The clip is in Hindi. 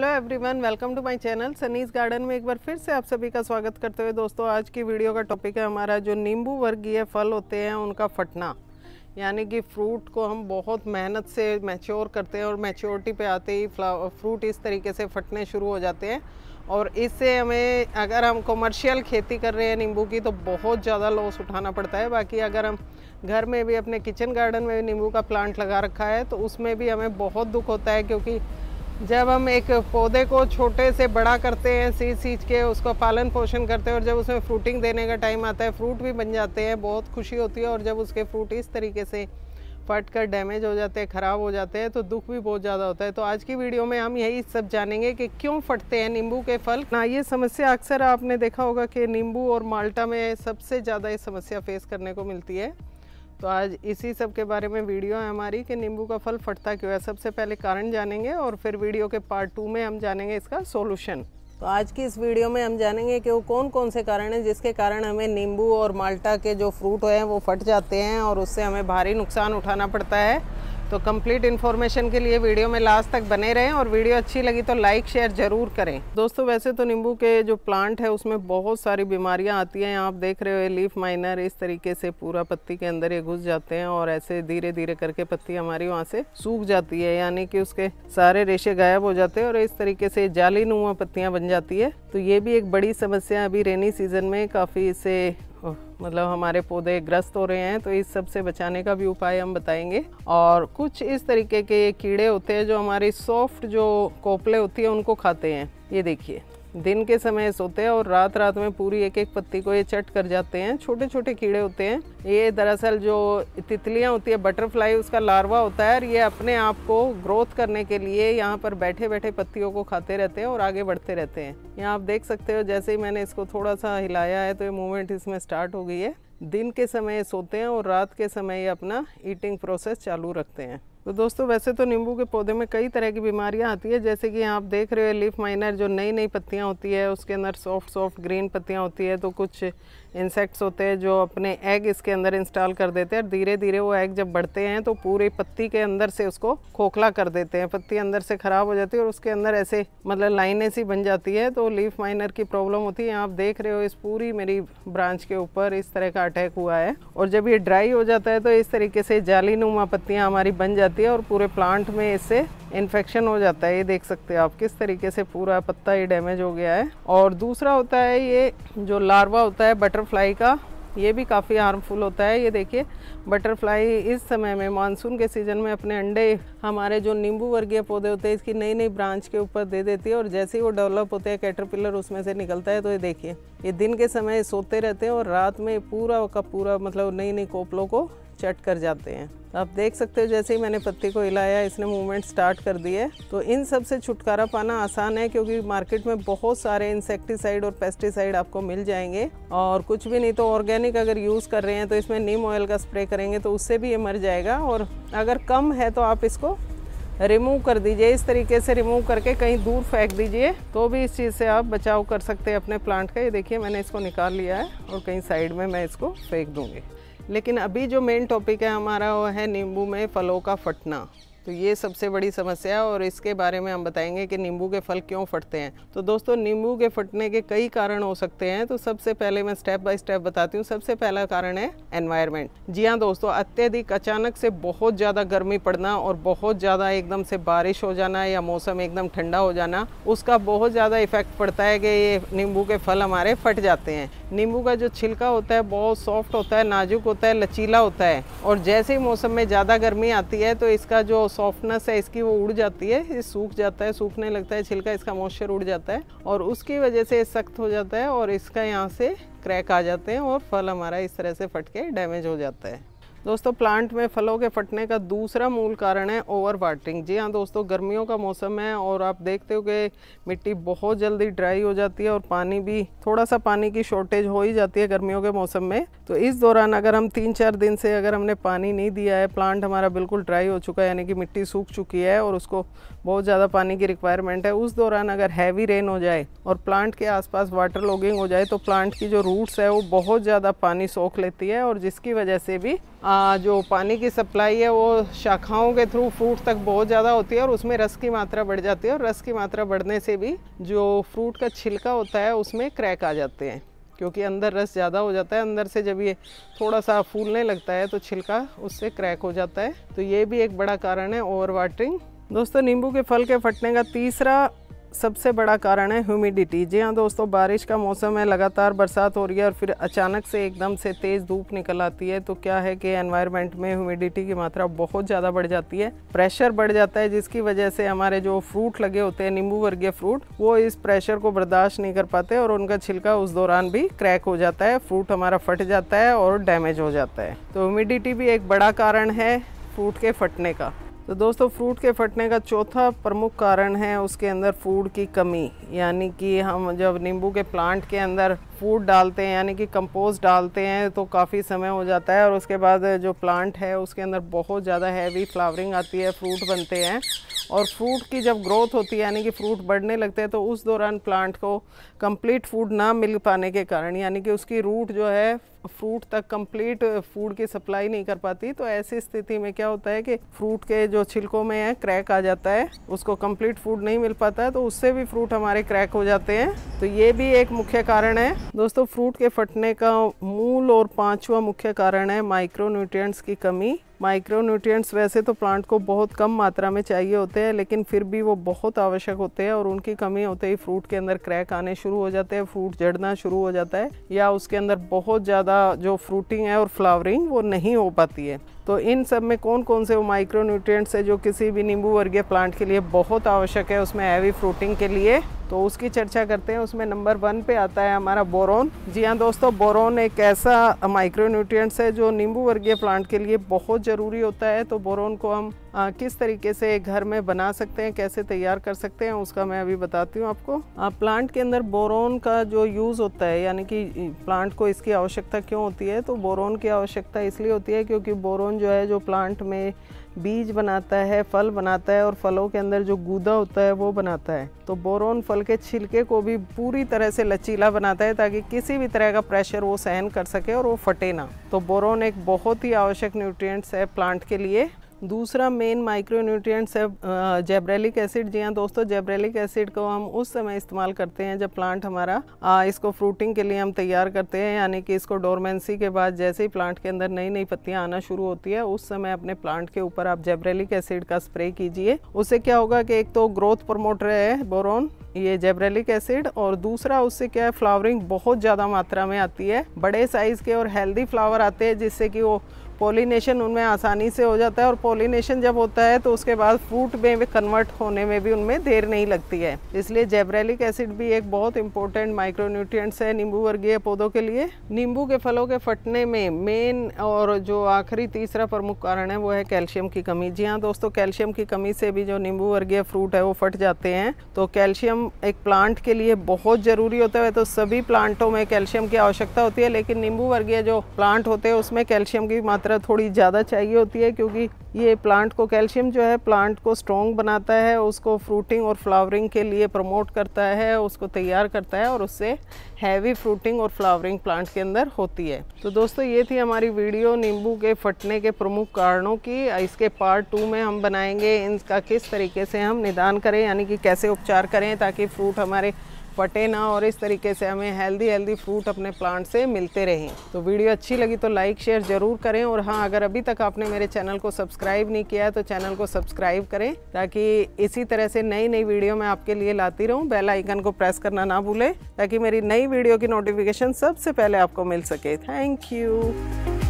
hello everyone welcome to my channel Sunny's garden में एक बार फिर से आप सभी का स्वागत करते हुए दोस्तों आज की वीडियो का टॉपिक है हमारा जो नींबू वर्गीय फल होते हैं उनका फटना यानी कि फ्रूट को हम बहुत मेहनत से मैच्योर करते हैं और मैच्योरिटी पे आते ही फ्रूट इस तरीके से फटने शुरू हो जाते हैं और इससे हमें अगर हम कमर्शियल खेती कर रहे हैं नींबू की तो बहुत ज़्यादा लॉस उठाना पड़ता है बाकी अगर हम घर में भी अपने किचन गार्डन में भी नींबू का प्लांट लगा रखा है तो उसमें भी हमें बहुत दुख होता है क्योंकि जब हम एक पौधे को छोटे से बड़ा करते हैं सींच सींच के उसको पालन पोषण करते हैं और जब उसमें फ्रूटिंग देने का टाइम आता है फ्रूट भी बन जाते हैं बहुत खुशी होती है और जब उसके फ्रूट इस तरीके से फट कर डैमेज हो जाते हैं ख़राब हो जाते हैं तो दुख भी बहुत ज़्यादा होता है तो आज की वीडियो में हम यही सब जानेंगे कि क्यों फटते हैं नींबू के फल ना ये समस्या अक्सर आपने देखा होगा कि नींबू और माल्टा में सबसे ज़्यादा ये समस्या फेस करने को मिलती है तो आज इसी सब के बारे में वीडियो है हमारी कि नींबू का फल फटता क्यों है सबसे पहले कारण जानेंगे और फिर वीडियो के पार्ट टू में हम जानेंगे इसका सोल्यूशन तो आज की इस वीडियो में हम जानेंगे कि वो कौन कौन से कारण हैं जिसके कारण हमें नींबू और माल्टा के जो फ्रूट हैं वो फट जाते हैं और उससे हमें भारी नुकसान उठाना पड़ता है तो कंप्लीट इन्फॉर्मेशन के लिए वीडियो में लास्ट तक बने रहें और वीडियो अच्छी लगी तो लाइक शेयर ज़रूर करें दोस्तों वैसे तो नींबू के जो प्लांट है उसमें बहुत सारी बीमारियां आती हैं आप देख रहे हो लीफ माइनर इस तरीके से पूरा पत्ती के अंदर ये घुस जाते हैं और ऐसे धीरे धीरे करके पत्ती हमारी वहाँ से सूख जाती है यानी कि उसके सारे रेशे गायब हो जाते हैं और इस तरीके से जाली नुमा पत्तियाँ बन जाती है तो ये भी एक बड़ी समस्या अभी रेनी सीजन में काफ़ी इसे मतलब हमारे पौधे ग्रस्त हो रहे हैं तो इस सब से बचाने का भी उपाय हम बताएंगे और कुछ इस तरीके के ये कीड़े होते हैं जो हमारी सॉफ्ट जो कोपले होती है उनको खाते हैं ये देखिए दिन के समय सोते हैं और रात रात में पूरी एक एक पत्ती को ये चट कर जाते हैं छोटे छोटे कीड़े होते हैं ये दरअसल जो तितलियाँ होती है बटरफ्लाई उसका लार्वा होता है और ये अपने आप को ग्रोथ करने के लिए यहाँ पर बैठे बैठे पत्तियों को खाते रहते हैं और आगे बढ़ते रहते हैं यहाँ आप देख सकते हो जैसे ही मैंने इसको थोड़ा सा हिलाया है तो ये मूवमेंट इसमें स्टार्ट हो गई है दिन के समय सोते हैं और रात के समय ये अपना ईटिंग प्रोसेस चालू रखते हैं तो दोस्तों वैसे तो नींबू के पौधे में कई तरह की बीमारियां आती है जैसे कि आप देख रहे हो लीफ माइनर जो नई नई पत्तियां होती है उसके अंदर सॉफ्ट सॉफ्ट ग्रीन पत्तियां होती है तो कुछ इंसेक्ट्स होते हैं जो अपने एग इसके अंदर इंस्टॉल कर देते हैं और धीरे धीरे वो एग जब बढ़ते हैं तो पूरी पत्ती के अंदर से उसको खोखला कर देते हैं पत्ती अंदर से ख़राब हो जाती है और उसके अंदर ऐसे मतलब लाइनें सी बन जाती है तो लीफ माइनर की प्रॉब्लम होती है आप देख रहे हो इस पूरी मेरी ब्रांच के ऊपर इस तरह का अटैक हुआ है और जब ये ड्राई हो जाता है तो इस तरीके से जाली नुमा हमारी बन जाती जाती है और पूरे प्लांट में इससे इन्फेक्शन हो जाता है ये देख सकते हो आप किस तरीके से पूरा पत्ता ये डैमेज हो गया है और दूसरा होता है ये जो लार्वा होता है बटरफ्लाई का ये भी काफ़ी हार्मफुल होता है ये देखिए बटरफ्लाई इस समय में मानसून के सीज़न में अपने अंडे हमारे जो नींबू वर्गीय पौधे होते हैं इसकी नई नई ब्रांच के ऊपर दे देती है और जैसे ही वो डेवलप होते हैं कैटरपिलर उसमें से निकलता है तो ये देखिए ये दिन के समय सोते रहते हैं और रात में पूरा का पूरा मतलब नई नई कोपलों को चट कर जाते हैं आप देख सकते हो जैसे ही मैंने पत्ते को हिलाया इसने मूवमेंट स्टार्ट कर दी है तो इन सब से छुटकारा पाना आसान है क्योंकि मार्केट में बहुत सारे इंसेक्टिसाइड और पेस्टिसाइड आपको मिल जाएंगे और कुछ भी नहीं तो ऑर्गेनिक अगर यूज़ कर रहे हैं तो इसमें नीम ऑयल का स्प्रे करेंगे तो उससे भी ये मर जाएगा और अगर कम है तो आप इसको रिमूव कर दीजिए इस तरीके से रिमूव करके कहीं दूर फेंक दीजिए तो भी इस चीज़ से आप बचाव कर सकते हैं अपने प्लांट का ये देखिए मैंने इसको निकाल लिया है और कहीं साइड में मैं इसको फेंक दूँगी लेकिन अभी जो मेन टॉपिक है हमारा वो है नींबू में फलों का फटना तो ये सबसे बड़ी समस्या है और इसके बारे में हम बताएंगे कि नींबू के फल क्यों फटते हैं तो दोस्तों नींबू के फटने के कई कारण हो सकते हैं तो सबसे पहले मैं स्टेप बाय स्टेप बताती हूँ सबसे पहला कारण है एनवायरमेंट जी हाँ दोस्तों अत्यधिक अचानक से बहुत ज़्यादा गर्मी पड़ना और बहुत ज़्यादा एकदम से बारिश हो जाना या मौसम एकदम ठंडा हो जाना उसका बहुत ज़्यादा इफेक्ट पड़ता है कि ये नींबू के फल हमारे फट जाते हैं नींबू का जो छिलका होता है बहुत सॉफ्ट होता है नाजुक होता है लचीला होता है और जैसे ही मौसम में ज़्यादा गर्मी आती है तो इसका जो सॉफ्टनेस है इसकी वो उड़ जाती है ये सूख जाता है सूखने लगता है छिलका इसका मॉइस्चर उड़ जाता है और उसकी वजह से सख्त हो जाता है और इसका यहाँ से क्रैक आ जाते हैं और फल हमारा इस तरह से फट के डैमेज हो जाता है दोस्तों प्लांट में फलों के फटने का दूसरा मूल कारण है ओवर वाटरिंग जी हाँ दोस्तों गर्मियों का मौसम है और आप देखते हो कि मिट्टी बहुत जल्दी ड्राई हो जाती है और पानी भी थोड़ा सा पानी की शॉर्टेज हो ही जाती है गर्मियों के मौसम में तो इस दौरान अगर हम तीन चार दिन से अगर हमने पानी नहीं दिया है प्लांट हमारा बिल्कुल ड्राई हो चुका है यानी कि मिट्टी सूख चुकी है और उसको बहुत ज़्यादा पानी की रिक्वायरमेंट है उस दौरान अगर हैवी रेन हो जाए और प्लांट के आसपास वाटर लॉगिंग हो जाए तो प्लांट की जो रूट्स है वो बहुत ज़्यादा पानी सोख लेती है और जिसकी वजह से भी जो पानी की सप्लाई है वो शाखाओं के थ्रू फ्रूट तक बहुत ज़्यादा होती है और उसमें रस की मात्रा बढ़ जाती है और रस की मात्रा बढ़ने से भी जो फ्रूट का छिलका होता है उसमें क्रैक आ जाते हैं क्योंकि अंदर रस ज़्यादा हो जाता है अंदर से जब ये थोड़ा सा फूलने लगता है तो छिलका उससे क्रैक हो जाता है तो ये भी एक बड़ा कारण है ओवर वाटरिंग दोस्तों नींबू के फल के फटने का तीसरा सबसे बड़ा कारण है ह्यूमिडिटी जी हाँ दोस्तों बारिश का मौसम है लगातार बरसात हो रही है और फिर अचानक से एकदम से तेज़ धूप निकल आती है तो क्या है कि एनवायरनमेंट में ह्यूमिडिटी की मात्रा बहुत ज़्यादा बढ़ जाती है प्रेशर बढ़ जाता है जिसकी वजह से हमारे जो फ्रूट लगे होते हैं नींबू वर्गीय फ्रूट वो इस प्रेशर को बर्दाश्त नहीं कर पाते और उनका छिलका उस दौरान भी क्रैक हो जाता है फ्रूट हमारा फट जाता है और डैमेज हो जाता है तो ह्यूमिडिटी भी एक बड़ा कारण है फ्रूट के फटने का तो दोस्तों फ्रूट के फटने का चौथा प्रमुख कारण है उसके अंदर फूड की कमी यानी कि हम जब नींबू के प्लांट के अंदर फूड डालते हैं यानी कि कंपोस्ट डालते हैं तो काफ़ी समय हो जाता है और उसके बाद जो प्लांट है उसके अंदर बहुत ज़्यादा हैवी फ्लावरिंग आती है फ्रूट बनते हैं और फ्रूट की जब ग्रोथ होती है यानी कि फ्रूट बढ़ने लगते हैं तो उस दौरान प्लांट को कंप्लीट फूड ना मिल पाने के कारण यानी कि उसकी रूट जो है फ्रूट तक कंप्लीट फूड की सप्लाई नहीं कर पाती तो ऐसी स्थिति में क्या होता है कि फ्रूट के जो छिलकों में है क्रैक आ जाता है उसको कंप्लीट फूड नहीं मिल पाता है तो उससे भी फ्रूट हमारे क्रैक हो जाते हैं तो ये भी एक मुख्य कारण है दोस्तों फ्रूट के फटने का मूल और पांचवा मुख्य कारण है माइक्रो की कमी माइक्रो न्यूट्रियट्स वैसे तो प्लांट को बहुत कम मात्रा में चाहिए होते हैं लेकिन फिर भी वो बहुत आवश्यक होते हैं और उनकी कमी होते ही फ्रूट के अंदर क्रैक आने शुरू हो जाते हैं फ्रूट जड़ना शुरू हो जाता है या उसके अंदर बहुत ज़्यादा ज़्यादा जो फ्रूटिंग है और फ्लावरिंग वो नहीं हो पाती है तो इन सब में कौन कौन से वो माइक्रो न्यूट्रिएंट्स है जो किसी भी नींबू वर्गीय प्लांट के लिए बहुत आवश्यक है उसमें हैवी फ्रूटिंग के लिए तो उसकी चर्चा करते हैं उसमें नंबर वन पे आता है हमारा बोरोन जी हाँ दोस्तों बोरोन एक ऐसा माइक्रो है जो नींबू वर्गीय प्लांट के लिए बहुत ज़रूरी होता है तो बोरोन को हम आ, किस तरीके से घर में बना सकते हैं कैसे तैयार कर सकते हैं उसका मैं अभी बताती हूँ आपको आ, प्लांट के अंदर बोरोन का जो यूज़ होता है यानी कि प्लांट को इसकी आवश्यकता क्यों होती है तो बोरोन की आवश्यकता इसलिए होती है क्योंकि बोरोन जो है जो प्लांट में बीज बनाता है फल बनाता है और फलों के अंदर जो गूदा होता है वो बनाता है तो बोरोन फल के छिलके को भी पूरी तरह से लचीला बनाता है ताकि किसी भी तरह का प्रेशर वो सहन कर सके और वो फटे ना तो बोरोन एक बहुत ही आवश्यक न्यूट्रिएंट्स है प्लांट के लिए दूसरा मेन माइक्रोन्यूट्रिएंट्स है जेब्रेलिक एसिड जी हाँ दोस्तों जेब्रेलिक एसिड को हम उस समय इस्तेमाल करते हैं जब प्लांट हमारा आ, इसको फ्रूटिंग के लिए हम तैयार करते हैं यानी कि इसको डोरमेंसी के बाद जैसे ही प्लांट के अंदर नई नई पत्तियां आना शुरू होती है उस समय अपने प्लांट के ऊपर आप जेब्रेलिक एसिड का स्प्रे कीजिए उससे क्या होगा कि एक तो ग्रोथ प्रमोटर है बोरोन ये जेब्रेलिक एसिड और दूसरा उससे क्या है फ्लावरिंग बहुत ज़्यादा मात्रा में आती है बड़े साइज़ के और हेल्दी फ्लावर आते हैं जिससे कि वो पोलिनेशन उनमें आसानी से हो जाता है और पोलिनेशन जब होता है तो उसके बाद फ्रूट में भी कन्वर्ट होने में भी उनमें देर नहीं लगती है इसलिए जेबरेलिक एसिड भी एक बहुत इंपॉर्टेंट माइक्रोन्यूट्रियट्स है नींबू वर्गीय पौधों के लिए नींबू के फलों के फटने में मेन और जो आखिरी तीसरा प्रमुख कारण है वो है कैल्शियम की कमी जी हाँ दोस्तों कैल्शियम की कमी से भी जो नींबू वर्गीय फ्रूट है वो फट जाते हैं तो कैल्शियम एक प्लांट के लिए बहुत ज़रूरी होता है तो सभी प्लांटों में कैल्शियम की आवश्यकता होती है लेकिन नींबू वर्गीय जो प्लांट होते हैं उसमें कैल्शियम की मात्रा मात्रा थोड़ी ज़्यादा चाहिए होती है क्योंकि ये प्लांट को कैल्शियम जो है प्लांट को स्ट्रॉन्ग बनाता है उसको फ्रूटिंग और फ्लावरिंग के लिए प्रमोट करता है उसको तैयार करता है और उससे हैवी फ्रूटिंग और फ्लावरिंग प्लांट के अंदर होती है तो दोस्तों ये थी हमारी वीडियो नींबू के फटने के प्रमुख कारणों की इसके पार्ट टू में हम बनाएंगे इनका किस तरीके से हम निदान करें यानी कि कैसे उपचार करें ताकि फ्रूट हमारे फटे ना और इस तरीके से हमें हेल्दी हेल्दी फ्रूट अपने प्लांट से मिलते रहें तो वीडियो अच्छी लगी तो लाइक शेयर ज़रूर करें और हाँ अगर अभी तक आपने मेरे चैनल को सब्सक्राइब नहीं किया है तो चैनल को सब्सक्राइब करें ताकि इसी तरह से नई नई वीडियो मैं आपके लिए लाती रहूँ बेल आइकन को प्रेस करना ना भूलें ताकि मेरी नई वीडियो की नोटिफिकेशन सबसे पहले आपको मिल सके थैंक यू